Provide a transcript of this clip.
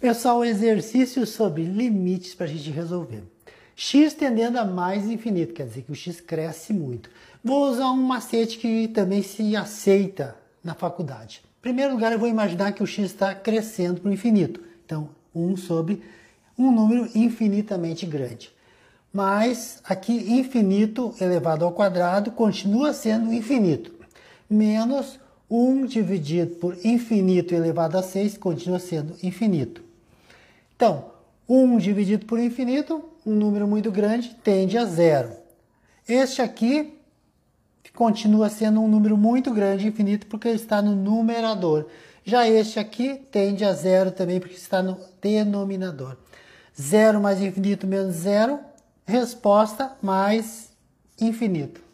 Pessoal, é exercício sobre limites para a gente resolver. x tendendo a mais infinito, quer dizer que o x cresce muito. Vou usar um macete que também se aceita na faculdade. Em primeiro lugar, eu vou imaginar que o x está crescendo para o infinito. Então, 1 sobre um número infinitamente grande. Mas aqui, infinito elevado ao quadrado continua sendo infinito. Menos 1 dividido por infinito elevado a 6 continua sendo infinito. Então, 1 dividido por infinito, um número muito grande, tende a zero. Este aqui continua sendo um número muito grande, infinito, porque está no numerador. Já este aqui tende a zero também, porque está no denominador. Zero mais infinito menos zero, resposta mais infinito.